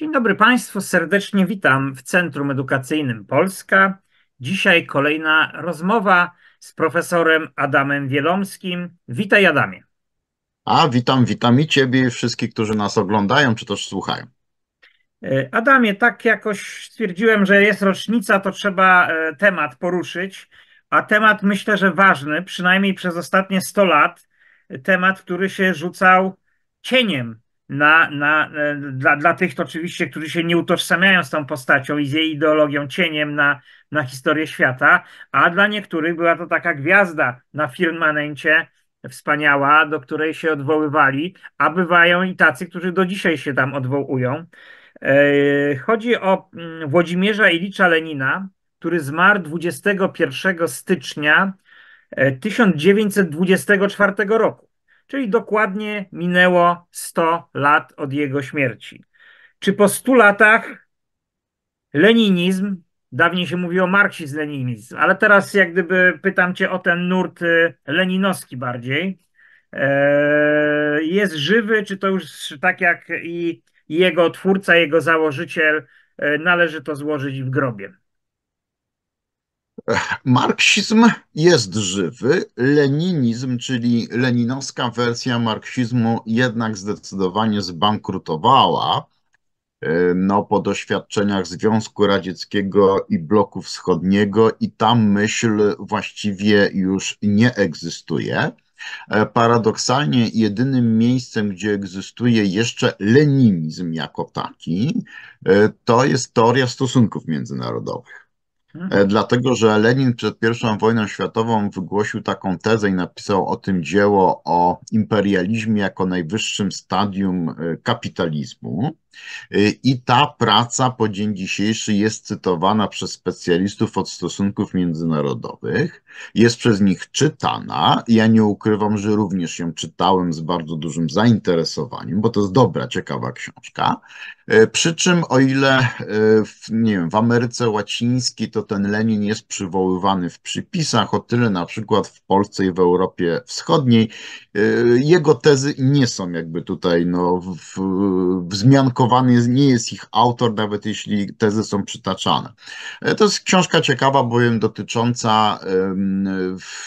Dzień dobry Państwu, serdecznie witam w Centrum Edukacyjnym Polska. Dzisiaj kolejna rozmowa z profesorem Adamem Wielomskim. Witaj Adamie. A witam, witam i Ciebie i wszystkich, którzy nas oglądają czy też słuchają. E, Adamie, tak jakoś stwierdziłem, że jest rocznica, to trzeba e, temat poruszyć, a temat myślę, że ważny, przynajmniej przez ostatnie 100 lat, temat, który się rzucał cieniem na, na, e, dla, dla tych oczywiście, którzy się nie utożsamiają z tą postacią i z jej ideologią, cieniem na, na historię świata, a dla niektórych była to taka gwiazda na firmamencie wspaniała, do której się odwoływali, a bywają i tacy, którzy do dzisiaj się tam odwołują. E, chodzi o mm, Włodzimierza Ilicza Lenina, który zmarł 21 stycznia 1924 e, roku czyli dokładnie minęło 100 lat od jego śmierci. Czy po 100 latach leninizm, dawniej się mówiło marksizm-leninizm, ale teraz jak gdyby pytam cię o ten nurt y, leninowski bardziej, e, jest żywy, czy to już tak jak i jego twórca, jego założyciel, e, należy to złożyć w grobie? Marksizm jest żywy, leninizm, czyli leninowska wersja marksizmu, jednak zdecydowanie zbankrutowała. E, no, po doświadczeniach Związku Radzieckiego i bloku wschodniego, i ta myśl właściwie już nie egzystuje. E, paradoksalnie jedynym miejscem, gdzie egzystuje jeszcze leninizm jako taki, e, to jest teoria stosunków międzynarodowych. Mhm. E, dlatego, że Lenin przed I wojną światową wygłosił taką tezę i napisał o tym dzieło o imperializmie jako najwyższym stadium e, kapitalizmu. Y, I ta praca po dzień dzisiejszy jest cytowana przez specjalistów od stosunków międzynarodowych, jest przez nich czytana. Ja nie ukrywam, że również ją czytałem z bardzo dużym zainteresowaniem, bo to jest dobra, ciekawa książka. Y, przy czym, o ile y, w, nie wiem, w Ameryce Łacińskiej to ten Lenin jest przywoływany w przypisach, o tyle na przykład w Polsce i w Europie Wschodniej jego tezy nie są jakby tutaj no, w, wzmiankowane jest, nie jest ich autor, nawet jeśli tezy są przytaczane. E, to jest książka ciekawa, bowiem dotycząca,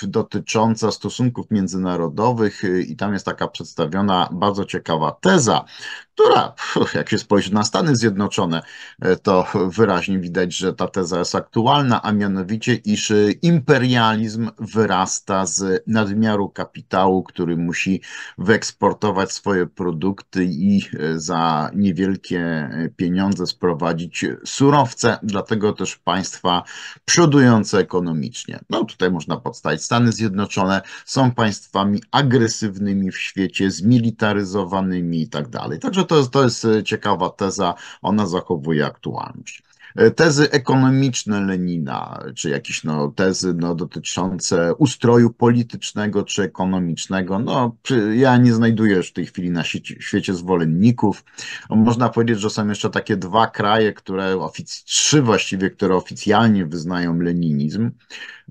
dotycząca stosunków międzynarodowych e, i tam jest taka przedstawiona bardzo ciekawa teza, która, jak się spojrzy na Stany Zjednoczone, e, to wyraźnie widać, że ta teza jest aktualna, a mianowicie, iż e, imperializm wyrasta z nadmiaru kapitału, który musi wyeksportować swoje produkty i e, za niewielkie pieniądze sprowadzić surowce, dlatego też państwa przodujące ekonomicznie. No tutaj można podstawić Stany Zjednoczone są państwami agresywnymi w świecie, zmilitaryzowanymi i tak dalej. Także że to jest, to jest e, ciekawa teza, ona zachowuje aktualność e, tezy ekonomiczne Lenina, czy jakieś no, tezy no, dotyczące ustroju politycznego czy ekonomicznego. No, ja nie znajduję już w tej chwili na sieci, świecie zwolenników. Można powiedzieć, że są jeszcze takie dwa kraje, które ofic- trzy właściwie, które oficjalnie wyznają leninizm.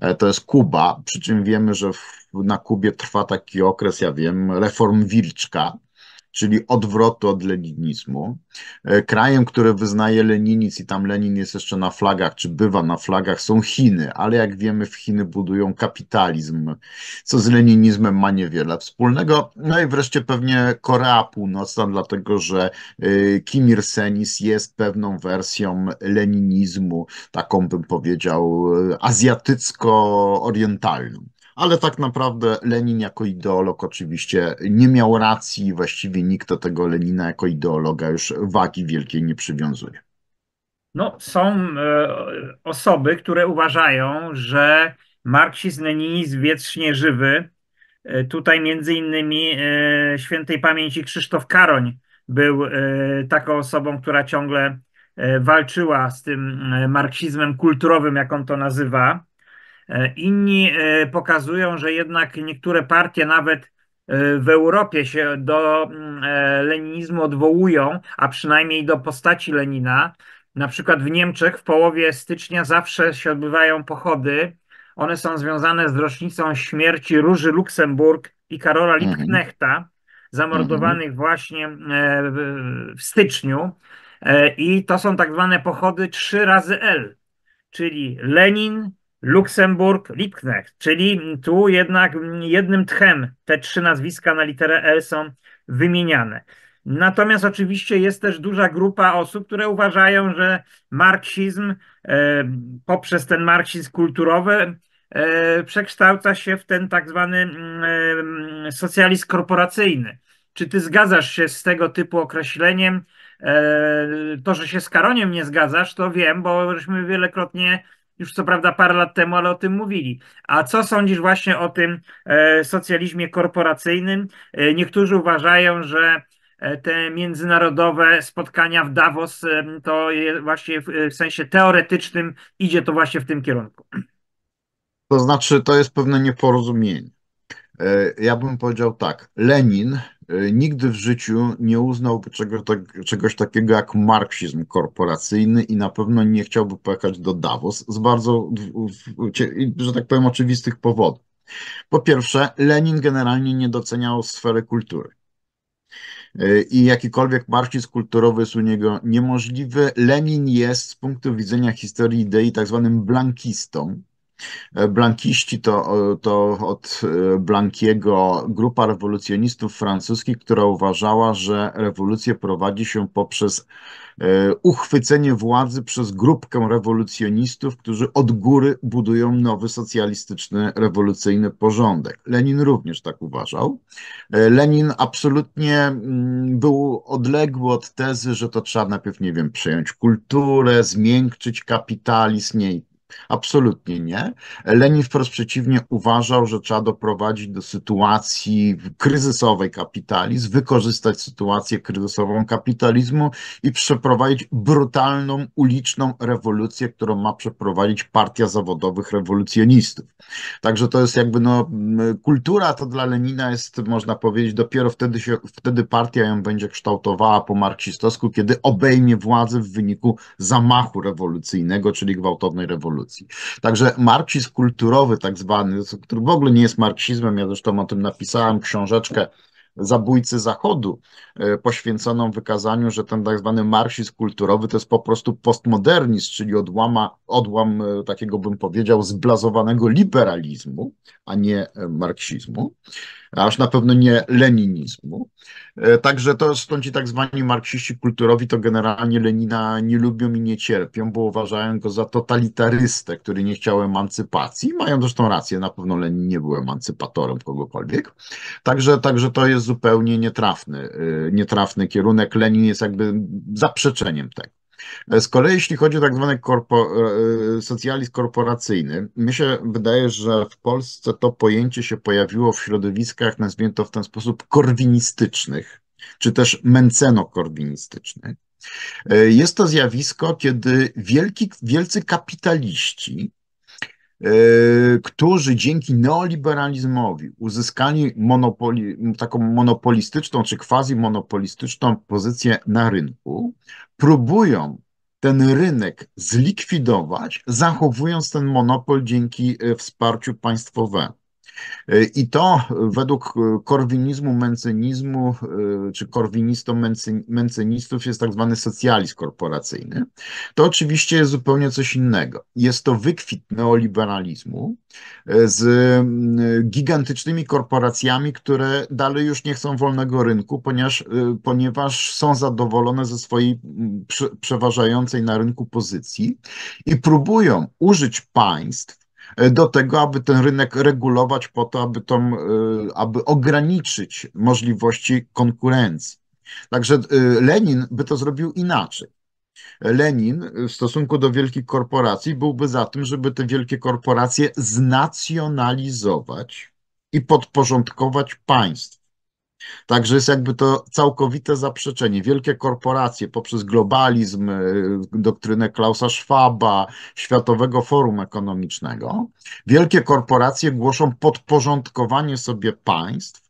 E, to jest Kuba, przy czym wiemy, że w, na Kubie trwa taki okres, ja wiem, reform Wilczka, czyli odwrotu od leninizmu. E, krajem, który wyznaje leninizm i tam Lenin jest jeszcze na flagach, czy bywa na flagach, są Chiny, ale jak wiemy, w Chiny budują kapitalizm, co z leninizmem ma niewiele wspólnego. No i wreszcie pewnie Korea Północna, dlatego że e, Kim Il-senis jest pewną wersją leninizmu, taką bym powiedział e, azjatycko-orientalną ale tak naprawdę Lenin jako ideolog oczywiście nie miał racji, właściwie nikt do tego Lenina jako ideologa już wagi wielkiej nie przywiązuje. No, są e, osoby, które uważają, że marksizm-leninizm wiecznie żywy, e, tutaj między innymi e, świętej pamięci Krzysztof Karoń był taką osobą, która ciągle walczyła z tym marksizmem kulturowym, jak on to nazywa. E, inni e, pokazują, że jednak niektóre partie nawet e, w Europie się do mm, leninizmu odwołują, a przynajmniej do postaci Lenina. Na przykład w Niemczech w połowie stycznia zawsze się odbywają pochody. One są związane z rocznicą śmierci Róży Luksemburg i Karola mhm. Liebknechta, zamordowanych mhm. właśnie w styczniu. I to są tak zwane pochody 3 razy L, czyli Lenin, Luksemburg, Lipknecht, czyli tu jednak jednym tchem te trzy nazwiska na literę L są wymieniane. Natomiast oczywiście jest też duża grupa osób, które uważają, że marksizm e, poprzez ten marksizm kulturowy e, przekształca się w ten tak zwany mm, e, mm, socjalizm korporacyjny. Czy ty zgadzasz się z tego typu określeniem? To, że się z Karoniem nie zgadzasz, to wiem, bo żeśmy wielokrotnie już co prawda parę lat temu, ale o tym mówili. A co sądzisz właśnie o tym e, socjalizmie korporacyjnym? E, niektórzy uważają, że e, te międzynarodowe spotkania w Davos, to właśnie w sensie teoretycznym idzie to właśnie w tym kierunku. To znaczy, to jest pewne nieporozumienie. Ja bym powiedział tak. Lenin E, nigdy w życiu nie uznałby czego, tak, czegoś takiego jak marksizm korporacyjny i na pewno nie chciałby pojechać do Davos z bardzo, że tak powiem, oczywistych powodów. Po pierwsze, Lenin generalnie nie doceniał sfery kultury. E, I jakikolwiek marksizm kulturowy jest u niego niemożliwy. Lenin jest z punktu widzenia historii idei tak zwanym blankistą, E, blankiści to, to od e, Blankiego grupa rewolucjonistów francuskich, która uważała, że rewolucję prowadzi się poprzez e, uchwycenie władzy przez grupkę rewolucjonistów, którzy od góry budują nowy socjalistyczny, rewolucyjny porządek. Lenin również tak uważał. Lenin absolutnie mm, był odległy od tezy, że to trzeba najpierw, nie wiem, przejąć kulturę, zmiękczyć kapitalizm. Nie, Absolutnie nie. Lenin wprost przeciwnie uważał, że trzeba doprowadzić do sytuacji kryzysowej kapitalizm, wykorzystać sytuację kryzysową kapitalizmu i przeprowadzić brutalną, uliczną rewolucję, którą ma przeprowadzić partia zawodowych rewolucjonistów. Także to jest jakby no, kultura to dla Lenina jest, można powiedzieć, dopiero wtedy, się, wtedy partia ją będzie kształtowała po marksistowsku, kiedy obejmie władzę w wyniku zamachu rewolucyjnego, czyli gwałtownej rewolucji rewolucji. Także marksizm kulturowy tak zwany, który w ogóle nie jest marksizmem, ja zresztą o tym napisałem książeczkę Zabójcy Zachodu, e, poświęconą wykazaniu, że ten tak zwany marksizm kulturowy to jest po prostu postmodernizm, czyli odłama, odłam e, takiego bym powiedział zblazowanego liberalizmu, a nie e, marksizmu a już na pewno nie leninizmu. E, także to stąd ci tak zwani marksiści kulturowi to generalnie Lenina nie lubią i nie cierpią, bo uważają go za totalitarystę, który nie chciał emancypacji. Mają zresztą rację, na pewno Lenin nie był emancypatorem kogokolwiek. Także, także to jest zupełnie nietrafny, e, nietrafny kierunek. Lenin jest jakby zaprzeczeniem tego. E, z kolei jeśli chodzi o tak zwany korpo, e, socjalizm korporacyjny, mi się wydaje, że w Polsce to pojęcie się pojawiło w środowiskach, nazwijmy to w ten sposób, korwinistycznych, czy też menceno-korwinistycznych. E, jest to zjawisko, kiedy wielki, wielcy kapitaliści E, którzy dzięki neoliberalizmowi uzyskali monopoli, taką monopolistyczną czy quasi-monopolistyczną pozycję na rynku, próbują ten rynek zlikwidować, zachowując ten monopol dzięki e, wsparciu państwowemu. I to według e, korwinizmu, mencenizmu, e, czy korwinistów, mencenistów jest tak zwany socjalizm korporacyjny. To oczywiście jest zupełnie coś innego. Jest to wykwit neoliberalizmu e, z gigantycznymi korporacjami, które dalej już nie chcą wolnego rynku, ponieważ, ponieważ są zadowolone ze swojej przeważającej na rynku pozycji i próbują użyć państw E, do tego, aby ten rynek regulować po to, aby, tą, e, aby ograniczyć możliwości konkurencji. Także e, Lenin by to zrobił inaczej. Lenin w stosunku do wielkich korporacji byłby za tym, żeby te wielkie korporacje znacjonalizować i podporządkować państwu. Także jest jakby to całkowite zaprzeczenie. Wielkie korporacje poprzez globalizm, e, doktrynę Klausa Schwaba, Światowego Forum Ekonomicznego, wielkie korporacje głoszą podporządkowanie sobie państw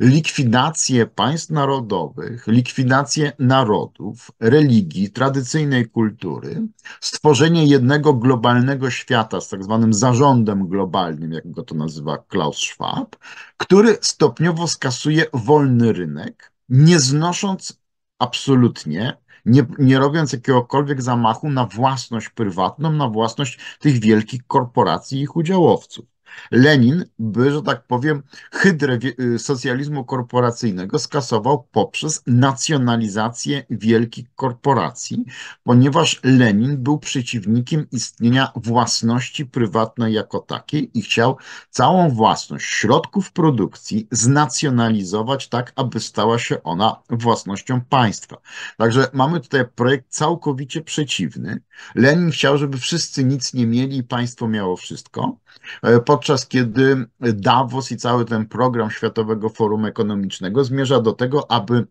likwidację państw narodowych, likwidację narodów, religii, tradycyjnej kultury, stworzenie jednego globalnego świata z tak zwanym zarządem globalnym, jak go to nazywa Klaus Schwab, który stopniowo skasuje wolny rynek, nie znosząc absolutnie nie, nie, robiąc jakiegokolwiek zamachu na własność prywatną, na własność tych wielkich korporacji i ich udziałowców. Lenin, by, że tak powiem, hydrę y, socjalizmu korporacyjnego skasował poprzez nacjonalizację wielkich korporacji, ponieważ Lenin był przeciwnikiem istnienia własności prywatnej jako takiej i chciał całą własność środków produkcji znacjonalizować tak, aby stała się ona własnością państwa. Także mamy tutaj projekt całkowicie przeciwny. Lenin chciał, żeby wszyscy nic nie mieli i państwo miało wszystko. E, podczas kiedy Davos i cały ten program Światowego Forum Ekonomicznego zmierza do tego, aby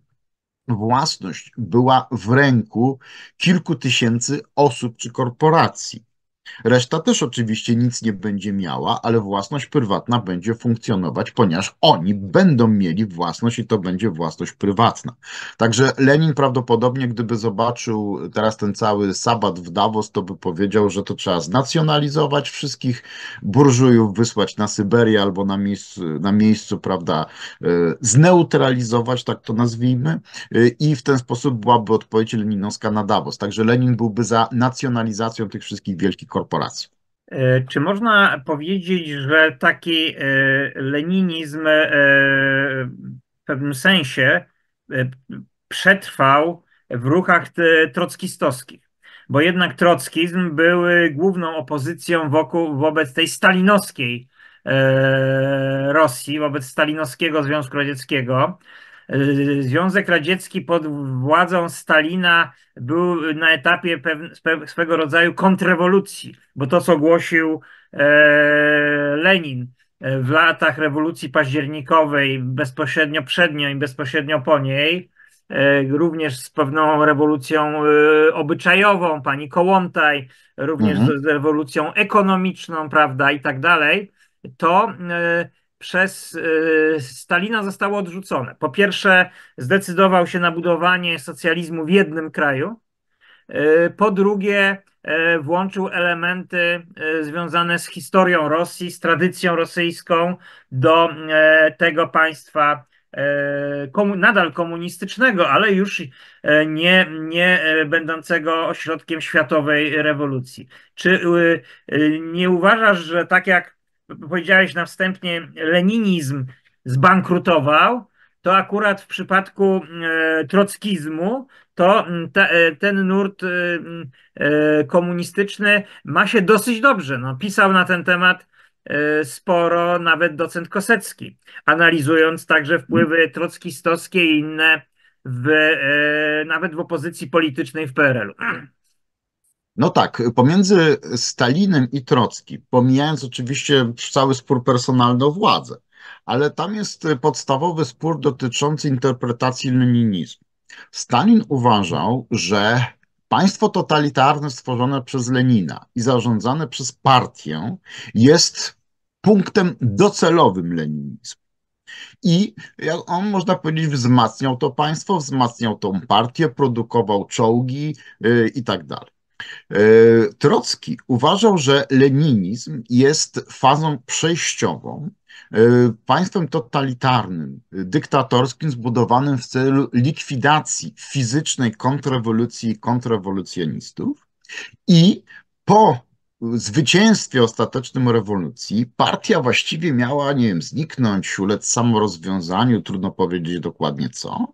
własność była w ręku kilku tysięcy osób czy korporacji. Reszta też oczywiście nic nie będzie miała, ale własność prywatna będzie funkcjonować, ponieważ oni będą mieli własność i to będzie własność prywatna. Także Lenin prawdopodobnie, gdyby zobaczył teraz ten cały sabat w Davos, to by powiedział, że to trzeba znacjonalizować wszystkich burżujów, wysłać na Syberię albo na miejscu, na miejscu prawda, e, zneutralizować, tak to nazwijmy, e, i w ten sposób byłaby odpowiedź leninowska na Davos. Także Lenin byłby za nacjonalizacją tych wszystkich wielkich korporacji E, czy można powiedzieć, że taki e, leninizm e, w pewnym sensie przetrwał w ruchach trockistowskich? Bo jednak trockizm był główną opozycją wokół, wobec tej stalinowskiej Rosji, wobec stalinowskiego Związku Radzieckiego. Związek Radziecki pod władzą Stalina był na etapie swego rodzaju kontrrewolucji, bo to, co głosił e, Lenin e, w latach rewolucji październikowej, bezpośrednio przed nią i bezpośrednio po niej, e, również z pewną rewolucją obyczajową, pani Kołątaj, również mhm. z rewolucją ekonomiczną, prawda, i tak dalej, to przez y, Stalina zostało odrzucone. Po pierwsze, zdecydował się na budowanie socjalizmu w jednym kraju. Y, po drugie, y, włączył elementy związane z historią Rosji, z tradycją rosyjską do tego państwa nadal komunistycznego, ale już nie, nie będącego ośrodkiem światowej rewolucji. Czy nie uważasz, że tak jak powiedziałeś na wstępie, leninizm zbankrutował, to akurat w przypadku e, trockizmu to e, ten nurt e, komunistyczny ma się dosyć dobrze. No, pisał na ten temat sporo nawet docent Kosecki, analizując także wpływy trockistowskie i inne w, nawet w opozycji politycznej w PRL-u. No tak, pomiędzy Stalinem i Trockim, pomijając oczywiście cały spór personalny o władzę, ale tam jest podstawowy spór dotyczący interpretacji leninizmu. Stalin uważał, że państwo totalitarne stworzone przez Lenina i zarządzane przez partię jest punktem docelowym leninizmu. I on, można powiedzieć, wzmacniał to państwo, wzmacniał tą partię, produkował czołgi y, i tak dalej. E, Trocki uważał, że leninizm jest fazą przejściową, e, państwem totalitarnym, dyktatorskim, zbudowanym w celu likwidacji fizycznej kontrrewolucji i kontrrewolucjonistów i po zwycięstwie ostatecznym rewolucji partia właściwie miała, nie wiem, zniknąć, ulec samorozwiązaniu, trudno powiedzieć dokładnie co,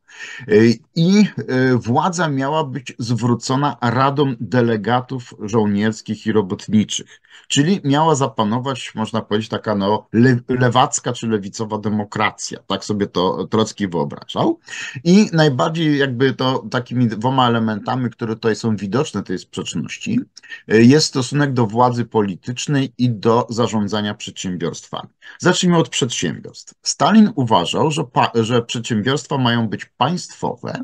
y, i y, władza miała być zwrócona radom delegatów żołnierskich i robotniczych, czyli miała zapanować, można powiedzieć, taka no, le lewacka czy lewicowa demokracja, tak sobie to Trocki wyobrażał. I najbardziej jakby to takimi dwoma elementami, które tutaj są widoczne tej sprzeczności, y, jest stosunek do władzy politycznej i do zarządzania przedsiębiorstwami. Zacznijmy od przedsiębiorstw. Stalin uważał, że, że przedsiębiorstwa mają być państwowe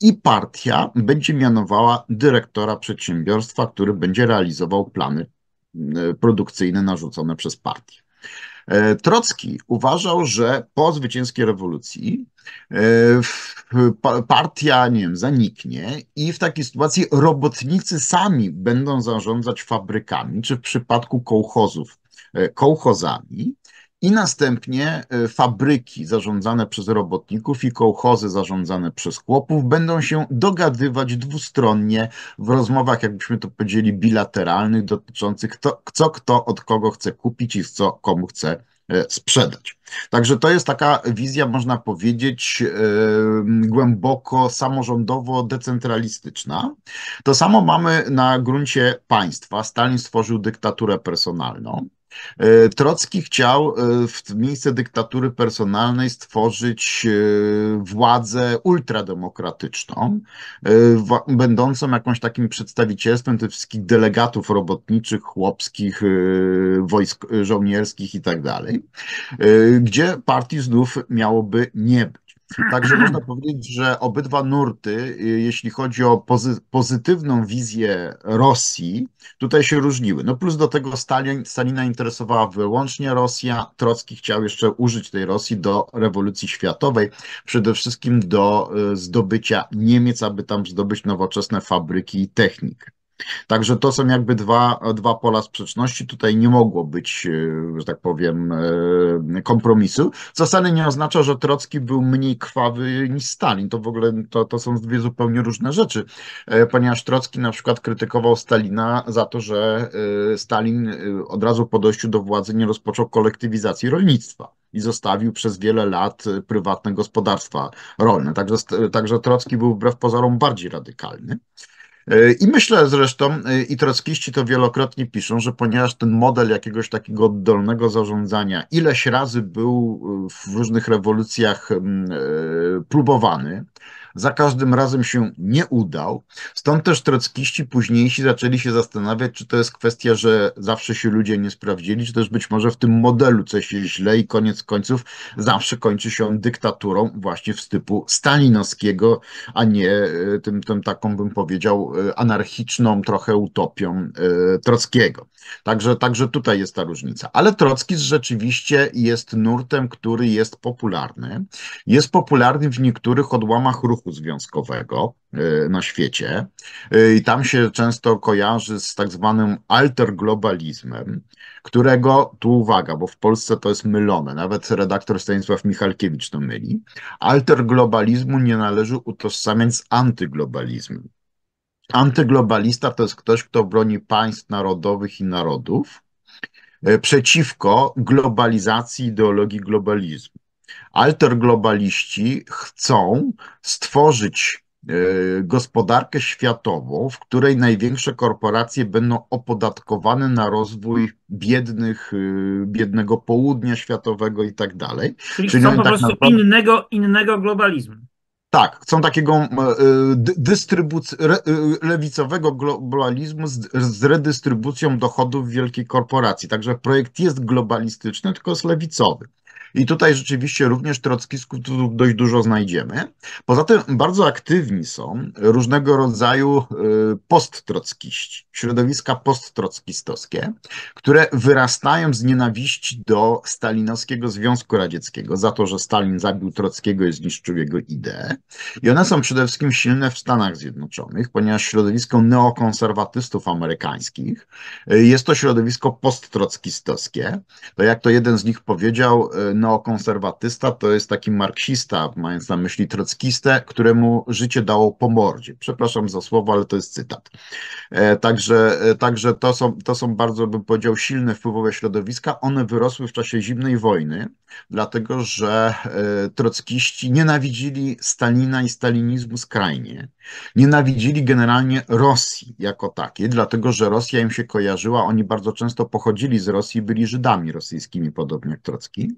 i partia będzie mianowała dyrektora przedsiębiorstwa, który będzie realizował plany e, produkcyjne narzucone przez partię. E, Trocki uważał, że po zwycięskiej rewolucji e, partia nie wiem, zaniknie i w takiej sytuacji robotnicy sami będą zarządzać fabrykami, czy w przypadku kołchozów e, kołchozami i następnie e, fabryki zarządzane przez robotników i kołchozy zarządzane przez chłopów będą się dogadywać dwustronnie w rozmowach, jakbyśmy to powiedzieli, bilateralnych dotyczących to, co kto od kogo chce kupić i co komu chce e, sprzedać. Także to jest taka wizja, można powiedzieć, e, głęboko samorządowo-decentralistyczna. To samo mamy na gruncie państwa. Stalin stworzył dyktaturę personalną. E, Trocki chciał e, w miejsce dyktatury personalnej stworzyć e, władzę ultrademokratyczną, będącą jakąś takim przedstawicielstwem tych wszystkich delegatów robotniczych, chłopskich, wojsk żołnierskich i tak dalej, gdzie partii znów miałoby nie być. Także można powiedzieć, że obydwa nurty, y, jeśli chodzi o pozy pozytywną wizję Rosji, tutaj się różniły. No plus do tego Stalin, Stalina interesowała wyłącznie Rosja, Trocki chciał jeszcze użyć tej Rosji do rewolucji światowej, przede wszystkim do y, zdobycia Niemiec, aby tam zdobyć nowoczesne fabryki i technikę. Także to są jakby dwa, dwa pola sprzeczności. Tutaj nie mogło być, e, że tak powiem, e, kompromisu. Co wcale nie oznacza, że Trocki był mniej krwawy niż Stalin. To w ogóle to, to są dwie zupełnie różne rzeczy, e, ponieważ Trocki na przykład krytykował Stalina za to, że Stalin od razu po dojściu do władzy nie rozpoczął kolektywizacji rolnictwa i zostawił przez wiele lat prywatne gospodarstwa rolne. Także, także Trocki był wbrew pozorom bardziej radykalny. E, I myślę zresztą, e, i trockiści to wielokrotnie piszą, że ponieważ ten model jakiegoś takiego oddolnego zarządzania ileś razy był e, w różnych rewolucjach mm, próbowany, za każdym razem się nie udał. Stąd też trockiści późniejsi zaczęli się zastanawiać, czy to jest kwestia, że zawsze się ludzie nie sprawdzili, czy też być może w tym modelu coś jest źle i koniec końców zawsze kończy się on dyktaturą właśnie w typu stalinowskiego, a nie e, tym, tym taką bym powiedział e, anarchiczną trochę utopią e, Trockiego. Także, także tutaj jest ta różnica. Ale trocki rzeczywiście jest nurtem, który jest popularny. Jest popularny w niektórych odłamach ruchu ruchu związkowego y, na świecie y, i tam się często kojarzy z tak zwanym alterglobalizmem, którego, tu uwaga, bo w Polsce to jest mylone, nawet redaktor Stanisław Michalkiewicz to myli, alterglobalizmu nie należy utożsamiać z antyglobalizmem. Antyglobalista to jest ktoś, kto broni państw narodowych i narodów y, przeciwko globalizacji ideologii globalizmu. Alterglobaliści chcą stworzyć e, gospodarkę światową, w której największe korporacje będą opodatkowane na rozwój biednych, e, biednego południa światowego i tak dalej. Czyli, chcą po tak prostu naprawdę... innego, innego globalizmu. Tak, chcą takiego e, dystrybucji lewicowego globalizmu z, z redystrybucją dochodów wielkiej korporacji. Także projekt jest globalistyczny, tylko jest lewicowy. I tutaj rzeczywiście również trockisków dość dużo znajdziemy. Poza tym bardzo aktywni są różnego rodzaju y, posttrockiści, środowiska posttrockistowskie, które wyrastają z nienawiści do stalinowskiego Związku Radzieckiego za to, że Stalin zabił Trockiego i zniszczył jego ideę. I one są przede wszystkim silne w Stanach Zjednoczonych, ponieważ środowisko neokonserwatystów amerykańskich y, jest to środowisko posttrockistowskie. To jak to jeden z nich powiedział, y, neokonserwatysta to jest taki marksista, mając na myśli trockistę, któremu życie dało po mordzie. Przepraszam za słowo, ale to jest cytat. E, także, e, także to, są, to są bardzo, bym powiedział, silne wpływowe środowiska. One wyrosły w czasie zimnej wojny, dlatego że e, trockiści nienawidzili Stalina i stalinizmu skrajnie. Nienawidzili generalnie Rosji jako takiej, dlatego że Rosja im się kojarzyła, oni bardzo często pochodzili z Rosji, byli Żydami rosyjskimi, podobnie jak Trocki.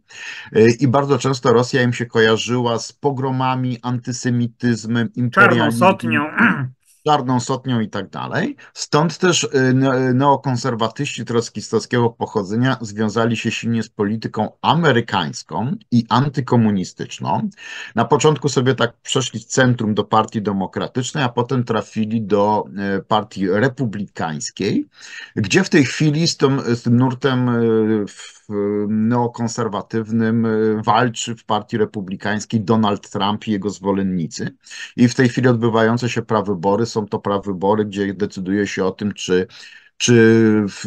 E, i bardzo często Rosja im się kojarzyła z pogromami, antysemityzmem, imperializmem. Czarną sotnią czarną sotnią i tak dalej. Stąd też e, neokonserwatyści trockistowskiego pochodzenia związali się silnie z polityką amerykańską i antykomunistyczną. Na początku sobie tak przeszli z centrum do Partii Demokratycznej, a potem trafili do e, Partii Republikańskiej, gdzie w tej chwili z tym, z tym nurtem w neokonserwatywnym y, walczy w partii republikańskiej Donald Trump i jego zwolennicy. I w tej chwili odbywające się prawybory są to prawybory, gdzie decyduje się o tym, czy czy w,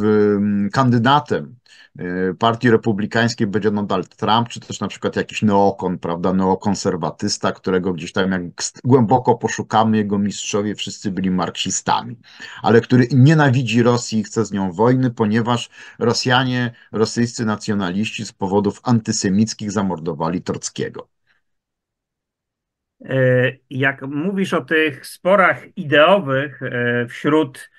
kandydatem E, Partii Republikańskiej będzie Donald Trump, czy też na przykład jakiś neokon, prawda, neokonserwatysta, którego gdzieś tam jak głęboko poszukamy, jego mistrzowie wszyscy byli marksistami, ale który nienawidzi Rosji i chce z nią wojny, ponieważ Rosjanie, rosyjscy nacjonaliści z powodów antysemickich zamordowali Trockiego. E, jak mówisz o tych sporach ideowych e, wśród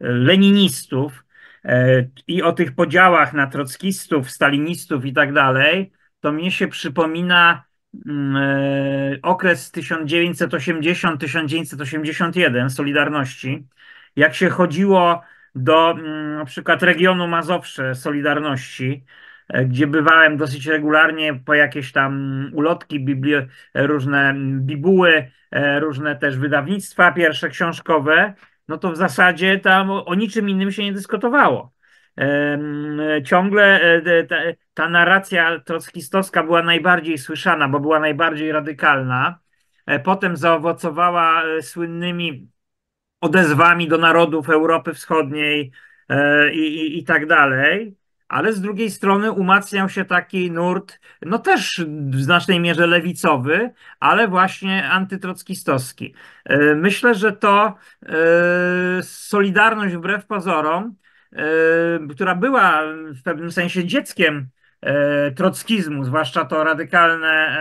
leninistów, E, i o tych podziałach na trockistów, stalinistów i tak dalej, to mnie się przypomina mm, e, okres 1980-1981 Solidarności, jak się chodziło do mm, na przykład regionu Mazowsze Solidarności, e, gdzie bywałem dosyć regularnie po jakieś tam ulotki, bibli- różne bibuły, różne też wydawnictwa pierwsze książkowe no to w zasadzie tam o niczym innym się nie dyskutowało. Ciągle e, ta, ta narracja trockistowska była najbardziej słyszana, bo była najbardziej radykalna. E, potem zaowocowała e, słynnymi odezwami do narodów Europy Wschodniej i, i, i tak dalej ale z drugiej strony umacniał się taki nurt, no też w znacznej mierze lewicowy, ale właśnie antytrockistowski. E, myślę, że to e, Solidarność wbrew pozorom, e, która była w pewnym sensie dzieckiem trockizmu, zwłaszcza to radykalne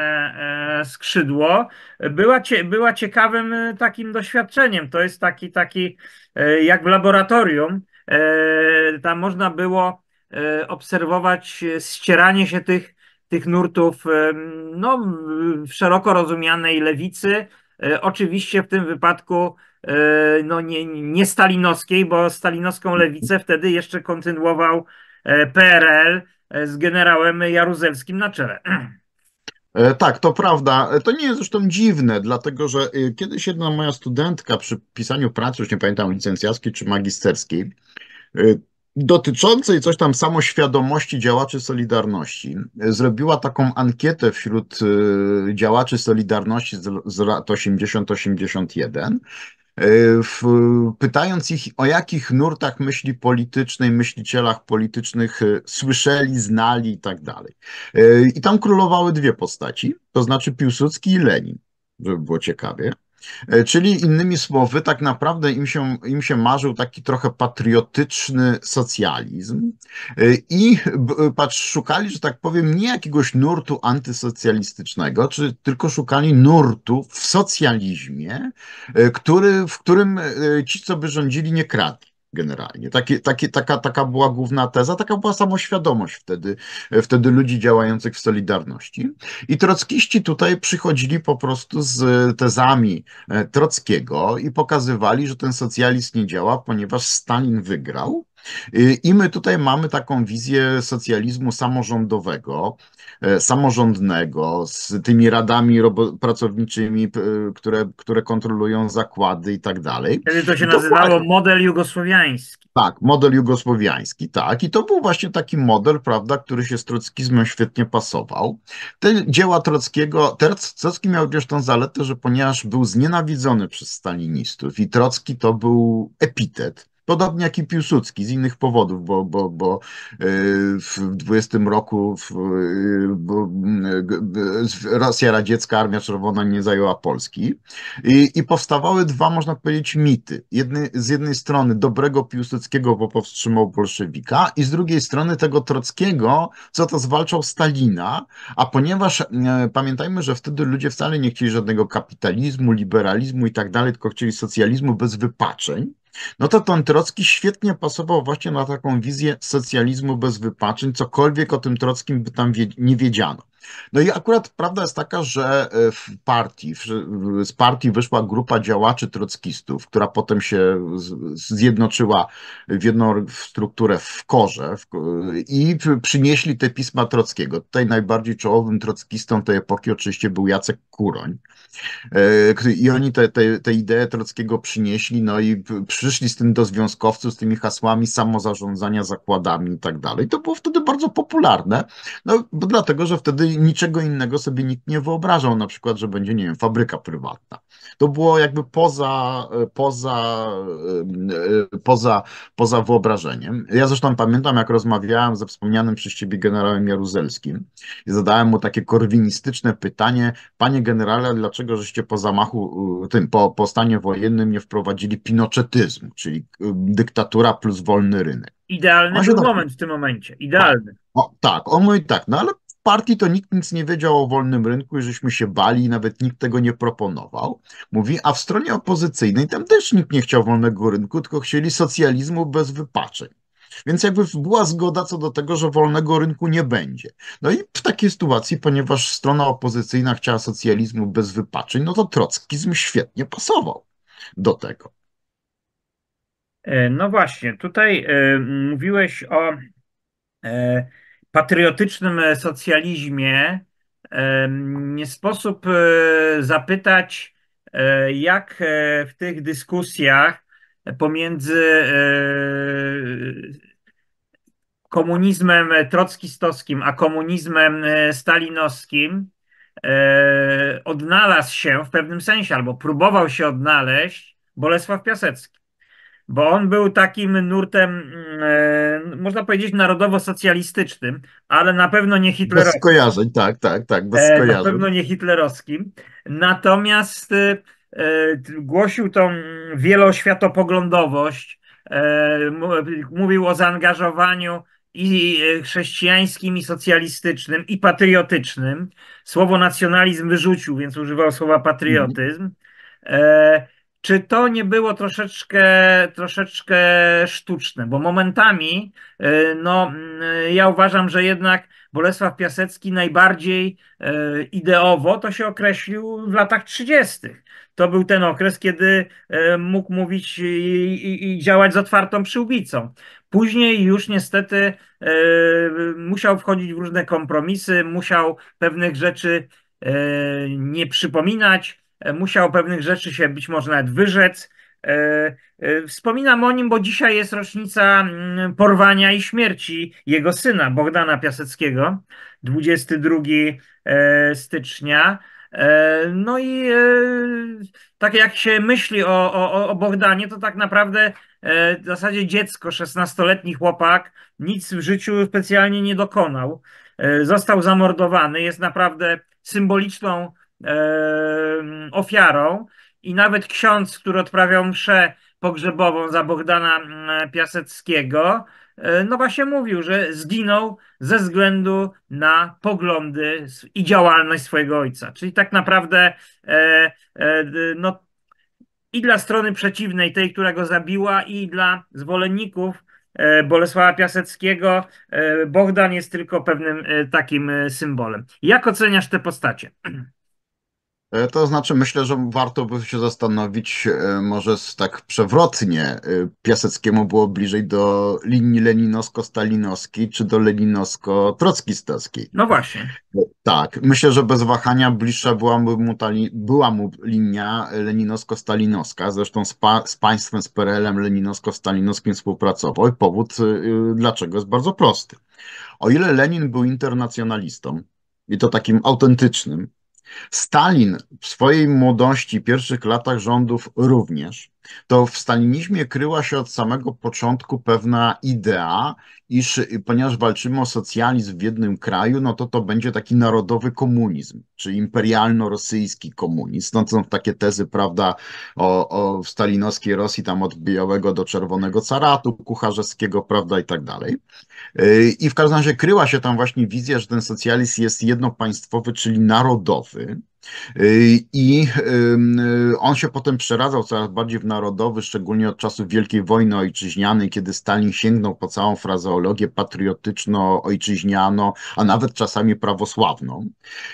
skrzydło, była, cie, była ciekawym takim doświadczeniem. To jest taki, taki jak w laboratorium, tam można było E, obserwować e, ścieranie się tych, tych nurtów e, no, szeroko rozumianej lewicy. Oczywiście w tym wypadku no, nie, nie stalinowskiej, bo stalinowską lewicę wtedy jeszcze kontynuował PRL z generałem Jaruzelskim na czele. Tak, to prawda. To nie jest zresztą dziwne, dlatego że kiedyś jedna moja studentka przy pisaniu pracy, już nie pamiętam licencjackiej czy magisterskiej, dotyczącej coś tam samoświadomości działaczy Solidarności. Zrobiła taką ankietę wśród y, działaczy Solidarności z lat 80-81, y, pytając ich o jakich nurtach myśli politycznej, myślicielach politycznych y, słyszeli, znali i tak dalej. I tam królowały dwie postaci, to znaczy Piłsudski i Lenin, żeby było ciekawie. E, czyli innymi słowy, tak naprawdę im się, im się marzył taki trochę patriotyczny socjalizm e, i patrz, szukali, że tak powiem, nie jakiegoś nurtu antysocjalistycznego, czy tylko szukali nurtu w socjalizmie, e, który, w którym ci, co by rządzili, nie kradli generalnie. taka, taka była główna teza, taka była samoświadomość wtedy, wtedy ludzi działających w Solidarności. I trockiści tutaj przychodzili po prostu z tezami e, Trockiego i pokazywali, że ten socjalizm nie działa, ponieważ Stalin wygrał Y, I my tutaj mamy taką wizję socjalizmu samorządowego, e, samorządnego, z tymi radami pracowniczymi, e, które, które kontrolują zakłady i tak dalej. Wtedy to się Dokładnie. nazywało model jugosłowiański. Tak, model jugosłowiański, tak. I to był właśnie taki model, prawda, który się z trockizmem świetnie pasował. Te dzieła Trockiego, Trocki miał też tą zaletę, że ponieważ był znienawidzony przez stalinistów i Trocki to był epitet, Podobnie jak i Piłsudski, z innych powodów, bo, bo, bo y, w 20 roku w, y, y, Rosja Radziecka, Armia Czerwona nie zajęła Polski I, i powstawały dwa, można powiedzieć, mity. Jedny, z jednej strony dobrego Piłsudskiego, bo powstrzymał bolszewika i z drugiej strony tego Trockiego, co to zwalczał Stalina, a ponieważ e, pamiętajmy, że wtedy ludzie wcale nie chcieli żadnego kapitalizmu, liberalizmu i tak dalej, tylko chcieli socjalizmu bez wypaczeń, no to ten Trocki świetnie pasował właśnie na taką wizję socjalizmu bez wypaczeń, cokolwiek o tym Trockim by tam nie wiedziano. No i akurat prawda jest taka, że e, w partii, z partii wyszła grupa działaczy trockistów, która potem się zjednoczyła w jedną strukturę w Korze i przynieśli te pisma Trockiego. Tutaj najbardziej czołowym trockistą tej epoki oczywiście był Jacek Kuroń. E, I oni te, te, te idee Trockiego przynieśli, no i przyszli z tym do związkowców, z tymi hasłami samozarządzania zakładami i tak dalej. To było wtedy bardzo popularne, no dlatego, że wtedy niczego innego sobie nikt nie wyobrażał, na przykład, że będzie, nie wiem, fabryka prywatna. To było jakby poza, poza, e, poza, poza wyobrażeniem. Ja zresztą pamiętam, jak rozmawiałem ze wspomnianym przez ciebie generałem Jaruzelskim i zadałem mu takie korwinistyczne pytanie, panie generale, dlaczego żeście po zamachu, e, tym, po, po stanie wojennym nie wprowadzili pinoczetyzmu, czyli e, dyktatura plus wolny rynek. Idealny no moment w tym momencie, idealny. Tak. O, tak, on mówi tak, no ale partii to nikt nic nie wiedział o wolnym rynku i żeśmy się bali, i nawet nikt tego nie proponował. Mówi, a w stronie opozycyjnej tam też nikt nie chciał wolnego rynku, tylko chcieli socjalizmu bez wypaczeń. Więc jakby była zgoda co do tego, że wolnego rynku nie będzie. No i w takiej sytuacji, ponieważ strona opozycyjna chciała socjalizmu bez wypaczeń, no to trockizm świetnie pasował do tego. E, no właśnie, tutaj y, mówiłeś o y, patriotycznym e, socjalizmie e, nie sposób e, zapytać, jak w tych dyskusjach pomiędzy komunizmem trockistowskim a komunizmem stalinowskim odnalazł się w pewnym sensie, albo próbował się odnaleźć Bolesław Piasecki bo on był takim nurtem, mm, e, można powiedzieć, narodowo-socjalistycznym, ale na pewno nie hitlerowskim. Bez skojarzeń, tak, tak, tak, bez e, skojarzeń. Na pewno nie hitlerowskim. Natomiast e, głosił tą wieloświatopoglądowość, mówił o zaangażowaniu i chrześcijańskim, i socjalistycznym, i patriotycznym. Słowo nacjonalizm wyrzucił, więc używał słowa patriotyzm. Mm czy to nie było troszeczkę, troszeczkę sztuczne, bo momentami, y, no, y, ja uważam, że jednak Bolesław Piasecki najbardziej y, ideowo to się określił w latach 30. To był ten okres, kiedy mógł mówić i, i działać z otwartą przyłbicą. Później już niestety musiał wchodzić w różne kompromisy, musiał pewnych rzeczy nie przypominać E, musiał pewnych rzeczy się być może nawet wyrzec. E, e, wspominam o nim, bo dzisiaj jest rocznica mm, porwania i śmierci jego syna, Bogdana Piaseckiego, 22 stycznia. No i tak jak się myśli o, o, o Bogdanie, to tak naprawdę w zasadzie dziecko, 16-letni chłopak, nic w życiu specjalnie nie dokonał. Został zamordowany, jest naprawdę symboliczną ofiarą i nawet ksiądz, który odprawiał mszę pogrzebową za Bogdana mm, Piaseckiego, e, no właśnie mówił, że zginął ze względu na poglądy i działalność swojego ojca. Czyli tak naprawdę e, e, no, i dla strony przeciwnej, tej, która go zabiła, i dla zwolenników Bolesława Piaseckiego, Bogdan jest tylko pewnym takim symbolem. Jak oceniasz te postacie? E, to znaczy, myślę, że warto by się zastanowić, e, może tak przewrotnie, e, Piaseckiemu było bliżej do linii leninowsko-stalinowskiej czy do leninowsko-trockistowskiej. No właśnie. Tak, myślę, że bez wahania bliższa była mu, ta, była mu linia leninowsko-stalinowska, zresztą z, pa, z państwem, z PRL-em leninowsko-stalinowskim współpracował i powód dlaczego jest bardzo prosty. O ile Lenin był internacjonalistą, i to takim autentycznym, Stalin w swojej młodości, pierwszych latach rządów również to w stalinizmie kryła się od samego początku pewna idea, iż ponieważ walczymy o socjalizm w jednym kraju, no to to będzie taki narodowy komunizm, czy imperialno-rosyjski komunizm. Stąd no są takie tezy, prawda, o, o stalinowskiej Rosji, tam od białego do czerwonego caratu, kucharzewskiego, prawda, i tak dalej. I w każdym razie kryła się tam właśnie wizja, że ten socjalizm jest jednopaństwowy, czyli narodowy. I on się potem przeradzał coraz bardziej w narodowy, szczególnie od czasów Wielkiej Wojny Ojczyźnianej, kiedy Stalin sięgnął po całą frazeologię patriotyczno-ojczyźniano, a nawet czasami prawosławną.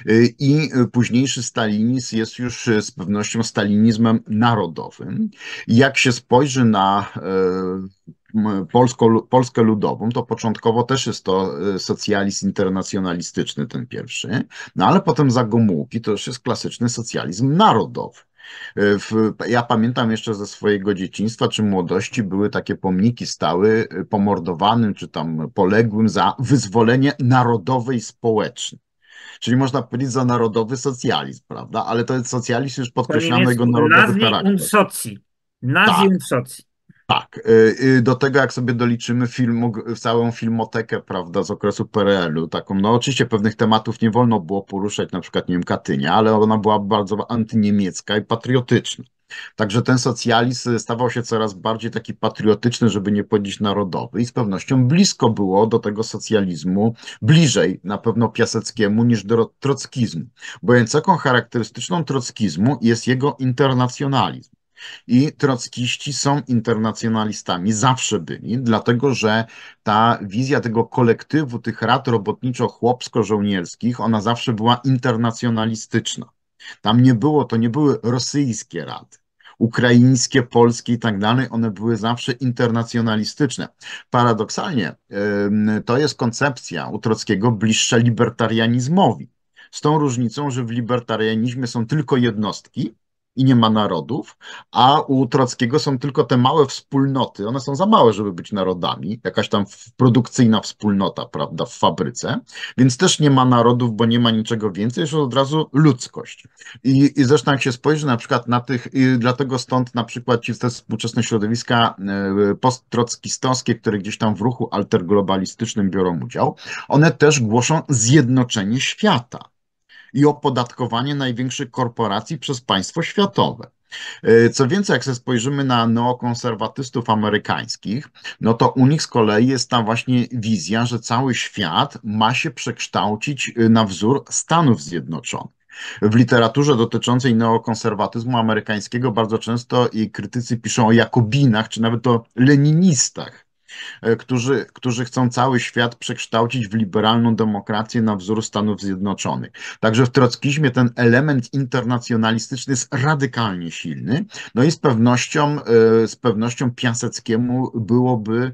Y, I późniejszy stalinizm jest już z pewnością stalinizmem narodowym. Jak się spojrzy na e, Polską, Polskę Ludową, to początkowo też jest to y, socjalizm internacjonalistyczny, ten pierwszy, no ale potem za Gomułki to już jest klasyczny socjalizm narodowy. Y, w, ja pamiętam jeszcze ze swojego dzieciństwa czy młodości były takie pomniki stały y, pomordowanym czy tam poległym za wyzwolenie narodowe i społeczne. Czyli można powiedzieć za narodowy socjalizm, prawda? Ale to jest socjalizm już podkreślamy jego narodowy charakter. Nazi socji. Nazi tak. socji. Tak, y, y, do tego jak sobie doliczymy film, całą filmotekę, prawda, z okresu PRL-u, taką, no oczywiście pewnych tematów nie wolno było poruszać, na przykład, nie wiem, Katynia, ale ona była bardzo antyniemiecka i patriotyczna. Także ten socjalizm stawał się coraz bardziej taki patriotyczny, żeby nie powiedzieć narodowy, i z pewnością blisko było do tego socjalizmu, bliżej na pewno Piaseckiemu niż do trockizmu, bo cechą charakterystyczną trockizmu jest jego internacjonalizm. I trockiści są internacjonalistami, zawsze byli, dlatego że ta wizja tego kolektywu, tych rad robotniczo-chłopsko-żołnierskich, ona zawsze była internacjonalistyczna. Tam nie było, to nie były rosyjskie rady ukraińskie, polskie i tak dalej, one były zawsze internacjonalistyczne. Paradoksalnie to jest koncepcja u Trockiego bliższa libertarianizmowi. Z tą różnicą, że w libertarianizmie są tylko jednostki, i nie ma narodów, a u Trockiego są tylko te małe wspólnoty. One są za małe, żeby być narodami, jakaś tam produkcyjna wspólnota, prawda, w fabryce, więc też nie ma narodów, bo nie ma niczego więcej, jest od razu ludzkość. I, i zresztą, jak się spojrzy na przykład na tych, dlatego stąd na przykład ci te współczesne środowiska e, posttrockistowskie, które gdzieś tam w ruchu alterglobalistycznym biorą udział, one też głoszą zjednoczenie świata i opodatkowanie największych korporacji przez państwo światowe. E, co więcej, jak się spojrzymy na neokonserwatystów amerykańskich, no to u nich z kolei jest ta właśnie wizja, że cały świat ma się przekształcić e, na wzór Stanów Zjednoczonych. W literaturze dotyczącej neokonserwatyzmu amerykańskiego bardzo często i krytycy piszą o jakobinach, czy nawet o leninistach, E, którzy, którzy chcą cały świat przekształcić w liberalną demokrację na wzór Stanów Zjednoczonych. Także w trockizmie ten element internacjonalistyczny jest radykalnie silny, no i z pewnością, e, z pewnością Piaseckiemu byłoby,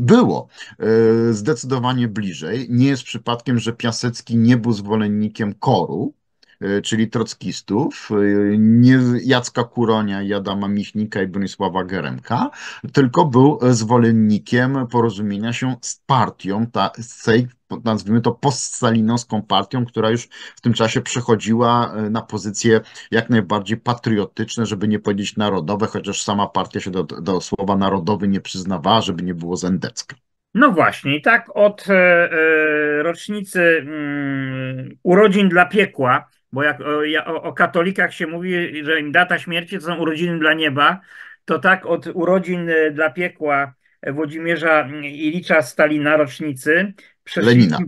było e, zdecydowanie bliżej. Nie jest przypadkiem, że Piasecki nie był zwolennikiem koru, Y, czyli trockistów, y, nie Jacka Kuronia, Jadama Michnika i Bronisława Geremka, tylko był zwolennikiem porozumienia się z partią, ta, z tej nazwijmy to post-Salinowską partią, która już w tym czasie przechodziła y, na pozycje jak najbardziej patriotyczne, żeby nie powiedzieć narodowe, chociaż sama partia się do, do słowa narodowy nie przyznawała, żeby nie było zendecka. No właśnie, i tak od e, e, rocznicy mm, urodzin dla piekła bo jak o, o katolikach się mówi, że im data śmierci to są urodziny dla nieba, to tak od urodzin e, dla piekła e, Włodzimierza mm, Ilicza Stalina rocznicy. Lenina.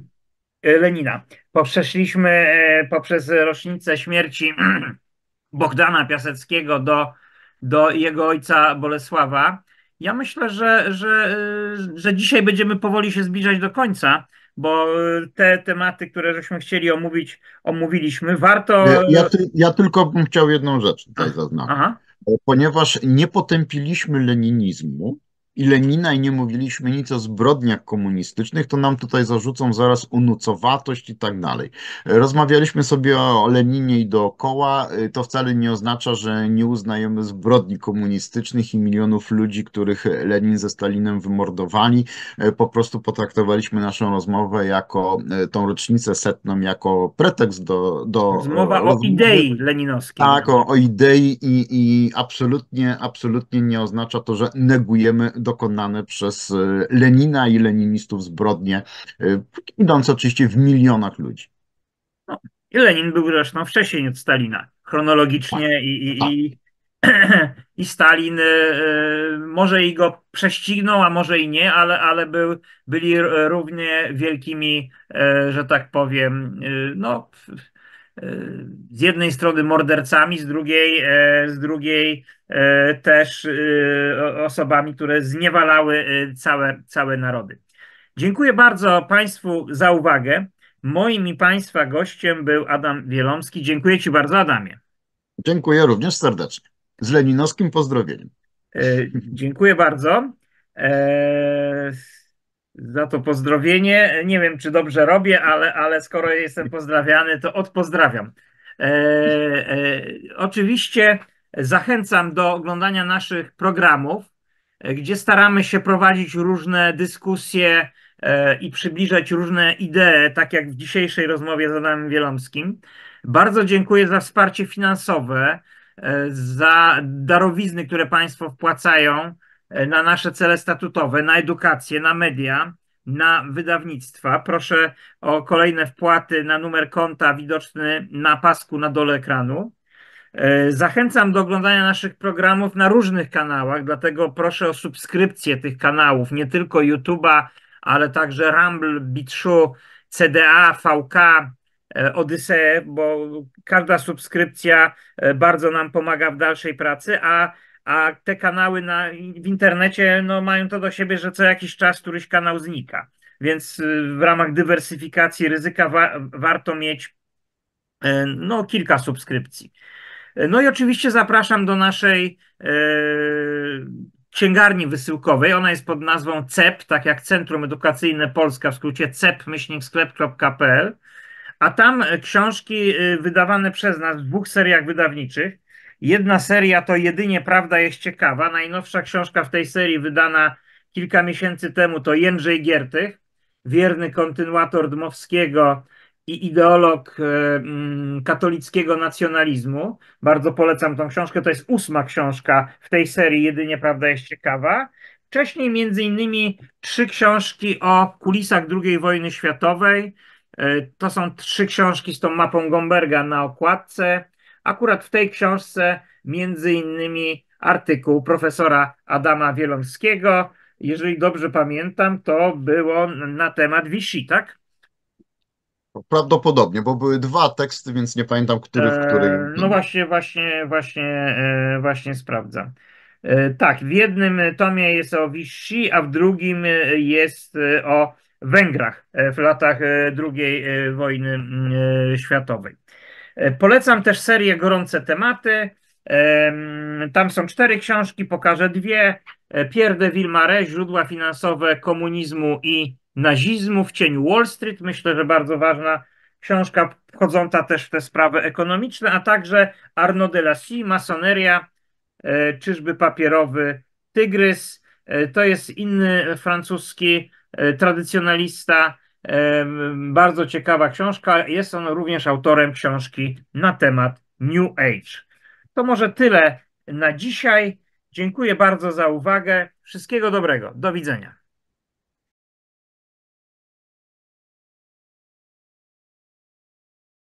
E, Lenina. Poprzeszliśmy poprzez rocznicę śmierci Bogdana Piaseckiego do, do jego ojca Bolesława. Ja myślę, że, że, że dzisiaj będziemy powoli się zbliżać do końca bo y, te tematy, które żeśmy chcieli omówić, omówiliśmy. Warto. Y, ja, ty, ja tylko bym chciał jedną rzecz tutaj zaznaczyć. Ponieważ nie potępiliśmy leninizmu, i Lenina i nie mówiliśmy nic o zbrodniach komunistycznych, to nam tutaj zarzucą zaraz unucowatość i tak dalej. Rozmawialiśmy sobie o Leninie i dookoła, y, to wcale nie oznacza, że nie uznajemy zbrodni komunistycznych i milionów ludzi, których Lenin ze Stalinem wymordowali. Y, po prostu potraktowaliśmy naszą rozmowę jako y, tą rocznicę setną, jako pretekst do... do Rozmowa o idei leninowskiej. Tak, o, o idei i, i absolutnie, absolutnie nie oznacza to, że negujemy dokonane przez y, Lenina i leninistów zbrodnie, y, idące oczywiście w milionach ludzi. No, I Lenin był zresztą wcześniej od Stalina, chronologicznie tak, i, i, tak. i, i Stalin y, może i go prześcignął, a może i nie, ale, ale był, byli równie wielkimi, że tak powiem, no z jednej strony mordercami, z drugiej, e, z drugiej e, też e, osobami, które zniewalały całe, całe narody. Dziękuję bardzo Państwu za uwagę. Moim i Państwa gościem był Adam Wielomski. Dziękuję Ci bardzo, Adamie. Dziękuję również serdecznie. Z leninowskim pozdrowieniem. Dziękuję bardzo za to pozdrowienie. Nie wiem, czy dobrze robię, ale, ale skoro jestem pozdrawiany, to odpozdrawiam. E, e, oczywiście zachęcam do oglądania naszych programów, e, gdzie staramy się prowadzić różne dyskusje e, i przybliżać różne idee, tak jak w dzisiejszej rozmowie z Adamem Wielomskim. Bardzo dziękuję za wsparcie finansowe, e, za darowizny, które Państwo wpłacają E, na nasze cele statutowe, na edukację, na media, na wydawnictwa. Proszę o kolejne wpłaty na numer konta widoczny na pasku na dole ekranu. E, zachęcam do oglądania naszych programów na różnych kanałach, dlatego proszę o subskrypcję tych kanałów, nie tylko YouTube'a, ale także Rumble, Bitshu, CDA, VK, e, Odyseę, bo każda subskrypcja bardzo nam pomaga w dalszej pracy, a a te kanały na, w internecie no, mają to do siebie, że co jakiś czas któryś kanał znika. Więc y, w ramach dywersyfikacji ryzyka wa warto mieć y, no, kilka subskrypcji. Y, no i oczywiście zapraszam do naszej e, księgarni wysyłkowej. Ona jest pod nazwą CEP, tak jak Centrum Edukacyjne Polska, w skrócie cep-sklep.pl. A tam książki wydawane przez nas w dwóch seriach wydawniczych Jedna seria to jedynie prawda jest ciekawa. Najnowsza książka w tej serii wydana kilka miesięcy temu to Jędrzej Giertych, wierny kontynuator Dmowskiego i ideolog e, mm, katolickiego nacjonalizmu. Bardzo polecam tą książkę. To jest ósma książka w tej serii Jedynie prawda jest ciekawa. Wcześniej między innymi trzy książki o kulisach II wojny światowej. E, to są trzy książki z tą mapą Gomberga na okładce. Akurat w tej książce między innymi artykuł profesora Adama Wielomskiego, jeżeli dobrze pamiętam, to było na temat Wisi, tak? Prawdopodobnie, bo były dwa teksty, więc nie pamiętam, który w e, którym. No właśnie, właśnie, właśnie, e, właśnie sprawdzam. E, tak, w jednym tomie jest o Wisi, a w drugim jest o Węgrach w latach II wojny mm, światowej. E, polecam też serię Gorące Tematy. Tam są cztery książki, pokażę dwie. E, Pierre de Villemare, Źródła finansowe komunizmu i nazizmu w cieniu Wall Street. Myślę, że bardzo ważna książka wchodząca też w te sprawy ekonomiczne, a także Arnaud de Lacy, Masoneria, e, czyżby papierowy tygrys. To jest inny francuski tradycjonalista, bardzo ciekawa książka. Jest on również autorem książki na temat New Age. To może tyle na dzisiaj. Dziękuję bardzo za uwagę. Wszystkiego dobrego. Do widzenia.